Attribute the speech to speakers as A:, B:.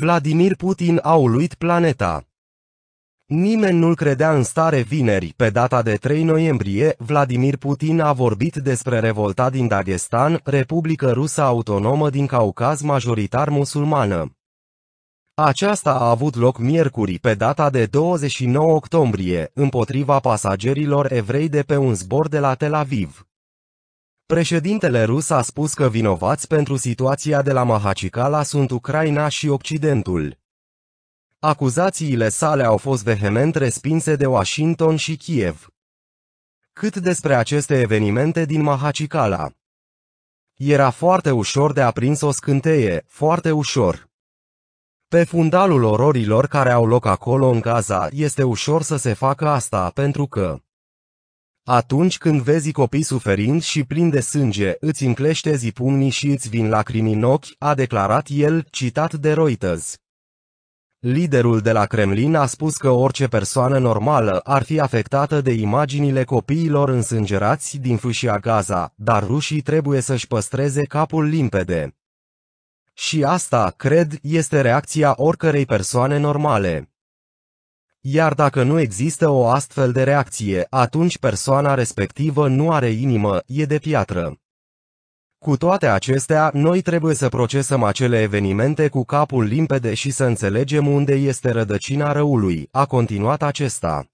A: Vladimir Putin a uluit planeta. Nimeni nu-l credea în stare vineri, pe data de 3 noiembrie, Vladimir Putin a vorbit despre revolta din Dagestan, Republică Rusă Autonomă din Caucaz majoritar musulmană. Aceasta a avut loc miercuri pe data de 29 octombrie, împotriva pasagerilor evrei de pe un zbor de la Tel Aviv. Președintele rus a spus că vinovați pentru situația de la Mahacicala sunt Ucraina și Occidentul. Acuzațiile sale au fost vehement respinse de Washington și Kiev. Cât despre aceste evenimente din Mahacicala. Era foarte ușor de aprins o scânteie, foarte ușor. Pe fundalul ororilor care au loc acolo în Gaza, este ușor să se facă asta, pentru că atunci când vezi copii suferind și plin de sânge, îți încleștezi pumnii și îți vin lacrimi în ochi, a declarat el, citat de Reuters. Liderul de la Kremlin a spus că orice persoană normală ar fi afectată de imaginile copiilor însângerați din fâșia Gaza, dar rușii trebuie să-și păstreze capul limpede. Și asta, cred, este reacția oricărei persoane normale iar dacă nu există o astfel de reacție, atunci persoana respectivă nu are inimă, e de piatră. Cu toate acestea, noi trebuie să procesăm acele evenimente cu capul limpede și să înțelegem unde este rădăcina răului, a continuat acesta.